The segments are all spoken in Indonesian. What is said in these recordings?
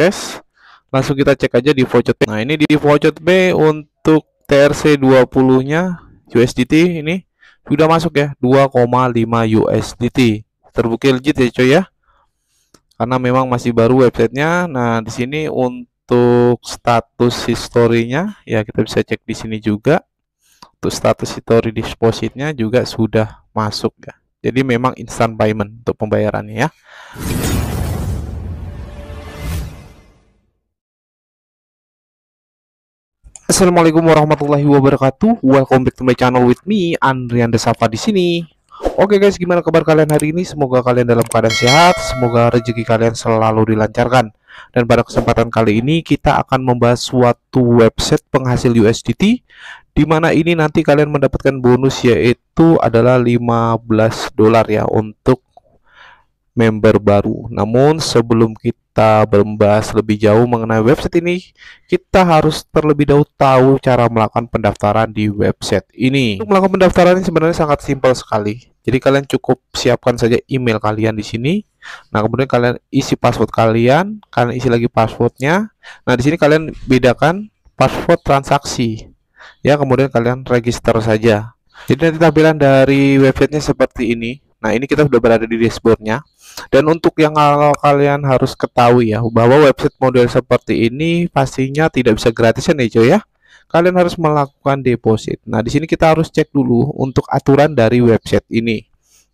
akses langsung kita cek aja di voucher B. Nah, ini di voucher B untuk TRC 20-nya USDT ini sudah masuk ya 2,5 USDT. Terbukti legit ya coy ya. Karena memang masih baru websitenya. Nah, di sini untuk status historinya ya kita bisa cek di sini juga. Untuk status history depositnya juga sudah masuk ya. Jadi memang instant payment untuk pembayarannya ya. Assalamualaikum warahmatullahi wabarakatuh. Welcome back to my channel with me Andrian Desapa di sini. Oke guys, gimana kabar kalian hari ini? Semoga kalian dalam keadaan sehat, semoga rezeki kalian selalu dilancarkan. Dan pada kesempatan kali ini kita akan membahas suatu website penghasil USDT di mana ini nanti kalian mendapatkan bonus yaitu adalah 15 dolar ya untuk member baru. Namun sebelum kita membahas lebih jauh mengenai website ini, kita harus terlebih dahulu tahu cara melakukan pendaftaran di website ini. Untuk melakukan pendaftaran ini sebenarnya sangat simpel sekali. Jadi kalian cukup siapkan saja email kalian di sini. Nah, kemudian kalian isi password kalian, kalian isi lagi passwordnya. Nah, di sini kalian bedakan password transaksi. Ya, kemudian kalian register saja. Jadi nanti tampilan dari websitenya seperti ini. Nah, ini kita sudah berada di dashboardnya. Dan untuk yang kalian harus ketahui ya, bahwa website model seperti ini pastinya tidak bisa gratisan ya, cuy ya. Kalian harus melakukan deposit. Nah, di sini kita harus cek dulu untuk aturan dari website ini.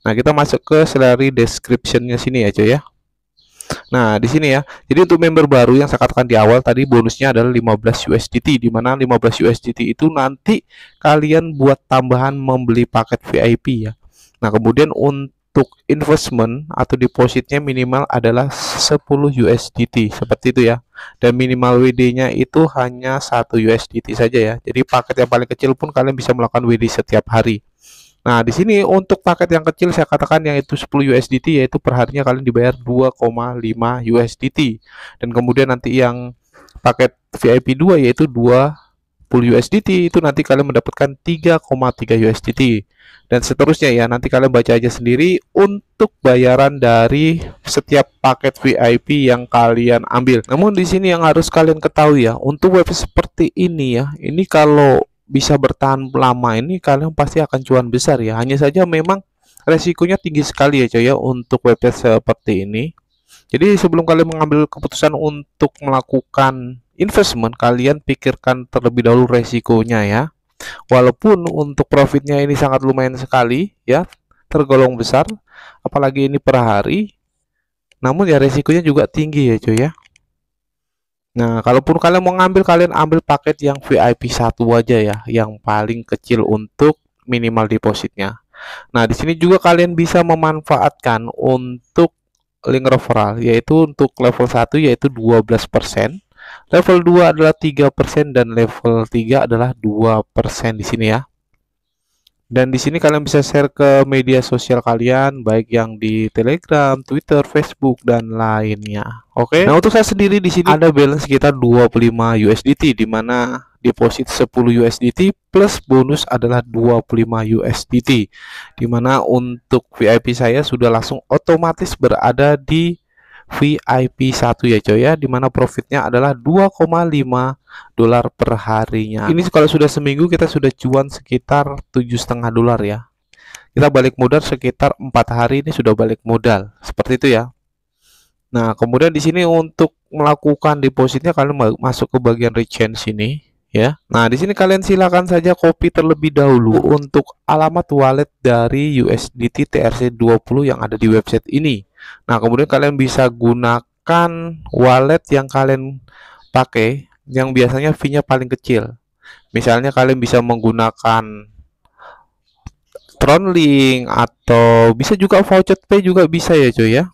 Nah, kita masuk ke selari description-nya sini ya, cuy ya. Nah, di sini ya. Jadi untuk member baru yang saya katakan di awal tadi bonusnya adalah 15 USDT di mana 15 USDT itu nanti kalian buat tambahan membeli paket VIP ya. Nah, kemudian untuk investment atau depositnya minimal adalah 10 USDT seperti itu ya. Dan minimal WD-nya itu hanya 1 USDT saja ya. Jadi paket yang paling kecil pun kalian bisa melakukan WD setiap hari. Nah, di sini untuk paket yang kecil saya katakan yang itu 10 USDT yaitu perharinya kalian dibayar 2,5 USDT. Dan kemudian nanti yang paket VIP 2 yaitu 2 USDT itu nanti kalian mendapatkan 3,3 USDT dan seterusnya ya nanti kalian baca aja sendiri untuk bayaran dari setiap paket VIP yang kalian ambil. Namun di sini yang harus kalian ketahui ya untuk web seperti ini ya ini kalau bisa bertahan lama ini kalian pasti akan cuan besar ya. Hanya saja memang resikonya tinggi sekali ya coy ya untuk website seperti ini. Jadi sebelum kalian mengambil keputusan untuk melakukan investment, kalian pikirkan terlebih dahulu resikonya ya. Walaupun untuk profitnya ini sangat lumayan sekali ya, tergolong besar, apalagi ini per hari. Namun ya resikonya juga tinggi ya cuy ya. Nah, kalaupun kalian mau ngambil, kalian ambil paket yang VIP satu aja ya, yang paling kecil untuk minimal depositnya. Nah, di sini juga kalian bisa memanfaatkan untuk link referral yaitu untuk level 1 yaitu 12%, level 2 adalah 3% dan level 3 adalah 2% di sini ya. Dan di sini kalian bisa share ke media sosial kalian, baik yang di Telegram, Twitter, Facebook, dan lainnya. Oke. Okay? Nah untuk saya sendiri di sini ada balance sekitar 25 USDT, di mana deposit 10 USDT plus bonus adalah 25 USDT. Di mana untuk VIP saya sudah langsung otomatis berada di VIP 1 ya coy ya dimana profitnya adalah 2,5 dolar per harinya ini kalau sudah seminggu kita sudah cuan sekitar tujuh setengah dolar ya kita balik modal sekitar empat hari ini sudah balik modal seperti itu ya Nah kemudian di sini untuk melakukan depositnya kalian masuk ke bagian rechange sini ya. Nah, di sini kalian silakan saja copy terlebih dahulu untuk alamat wallet dari USDT TRC20 yang ada di website ini. Nah, kemudian kalian bisa gunakan wallet yang kalian pakai yang biasanya fee-nya paling kecil. Misalnya kalian bisa menggunakan Tronlink atau bisa juga voucher pay juga bisa ya coy ya.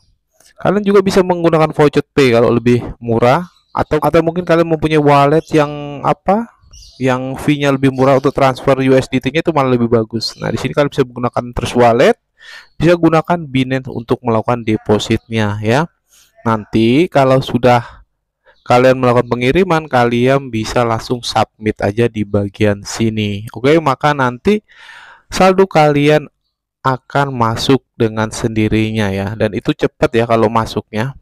Kalian juga bisa menggunakan voucher pay kalau lebih murah atau atau mungkin kalian mempunyai wallet yang apa? Yang fee-nya lebih murah untuk transfer USDT-nya itu malah lebih bagus. Nah, di sini kalian bisa menggunakan Trust Wallet bisa gunakan Binance untuk melakukan depositnya ya. Nanti kalau sudah kalian melakukan pengiriman, kalian bisa langsung submit aja di bagian sini. Oke, maka nanti saldo kalian akan masuk dengan sendirinya ya dan itu cepat ya kalau masuknya.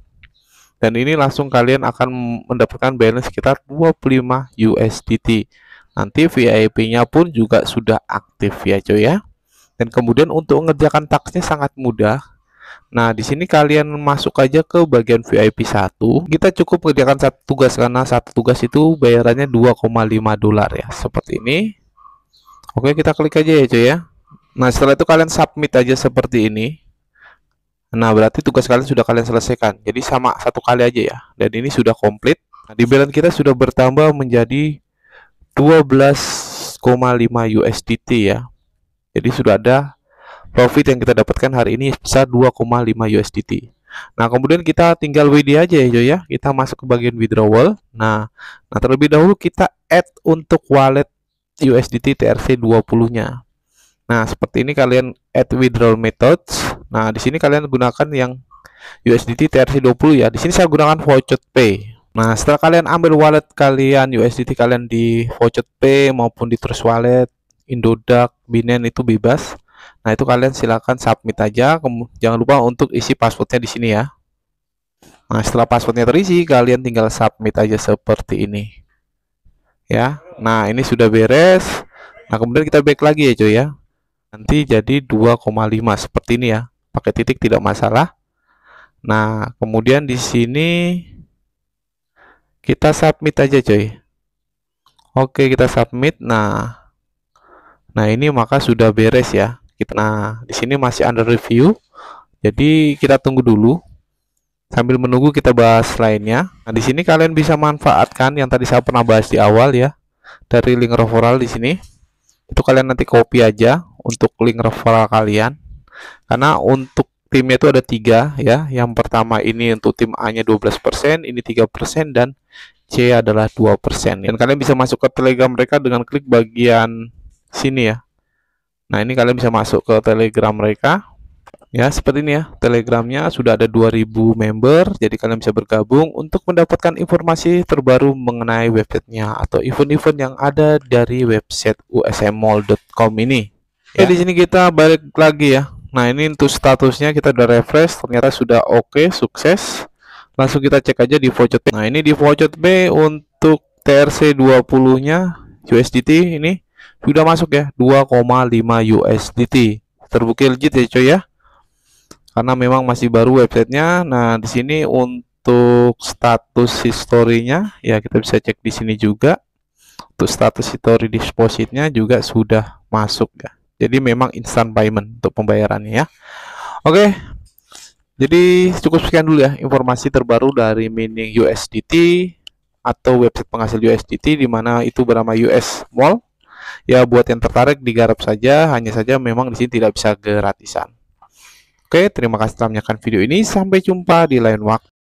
Dan ini langsung kalian akan mendapatkan balance sekitar 25 USDT. Nanti VIP-nya pun juga sudah aktif ya, coy ya. Dan kemudian untuk mengerjakan taksnya sangat mudah. Nah, di sini kalian masuk aja ke bagian VIP 1. Kita cukup kerjakan satu tugas karena satu tugas itu bayarannya 2,5 dolar ya, seperti ini. Oke, kita klik aja ya, cuy ya. Nah, setelah itu kalian submit aja seperti ini. Nah, berarti tugas kalian sudah kalian selesaikan. Jadi sama satu kali aja ya. Dan ini sudah komplit. Nah, di balance kita sudah bertambah menjadi 12,5 USDT ya. Jadi sudah ada profit yang kita dapatkan hari ini sebesar 2,5 USDT. Nah, kemudian kita tinggal WD aja ya, Jo ya. Kita masuk ke bagian withdrawal. Nah, nah terlebih dahulu kita add untuk wallet USDT TRC 20-nya. Nah, seperti ini kalian add withdrawal methods. Nah, di sini kalian gunakan yang USDT TRC 20 ya. Di sini saya gunakan voucher Pay. Nah, setelah kalian ambil wallet kalian USDT kalian di voucher Pay maupun di Trust Wallet Indodax, Binance itu bebas. Nah, itu kalian silakan submit aja. Jangan lupa untuk isi passwordnya di sini ya. Nah, setelah passwordnya terisi, kalian tinggal submit aja seperti ini. Ya. Nah, ini sudah beres. Nah, kemudian kita back lagi ya, cuy ya. Nanti jadi 2,5 seperti ini ya. Pakai titik tidak masalah. Nah, kemudian di sini kita submit aja, coy. Oke, kita submit. Nah, Nah, ini maka sudah beres ya. Kita nah, di sini masih under review. Jadi kita tunggu dulu sambil menunggu kita bahas lainnya. Nah, di sini kalian bisa manfaatkan yang tadi saya pernah bahas di awal ya dari link referral di sini. Itu kalian nanti copy aja untuk link referral kalian. Karena untuk timnya itu ada tiga ya. Yang pertama ini untuk tim A-nya 12%, ini 3% dan C adalah 2%. Dan kalian bisa masuk ke Telegram mereka dengan klik bagian sini ya. Nah, ini kalian bisa masuk ke Telegram mereka. Ya, seperti ini ya. Telegramnya sudah ada 2000 member, jadi kalian bisa bergabung untuk mendapatkan informasi terbaru mengenai websitenya atau event-event yang ada dari website usmall.com ini. Ya. di sini kita balik lagi ya. Nah, ini untuk statusnya kita udah refresh, ternyata sudah oke, okay, sukses. Langsung kita cek aja di voucher. Nah, ini di voucher B untuk TRC 20-nya USDT ini sudah masuk ya 2,5 USDT terbukti legit ya coy ya karena memang masih baru websitenya nah di sini untuk status historinya ya kita bisa cek di sini juga untuk status history depositnya juga sudah masuk ya jadi memang instant payment untuk pembayarannya ya oke jadi cukup sekian dulu ya informasi terbaru dari mining USDT atau website penghasil USDT di mana itu bernama US Mall ya buat yang tertarik digarap saja, hanya saja memang di sini tidak bisa gratisan. Oke, terima kasih telah menyaksikan video ini. Sampai jumpa di lain waktu.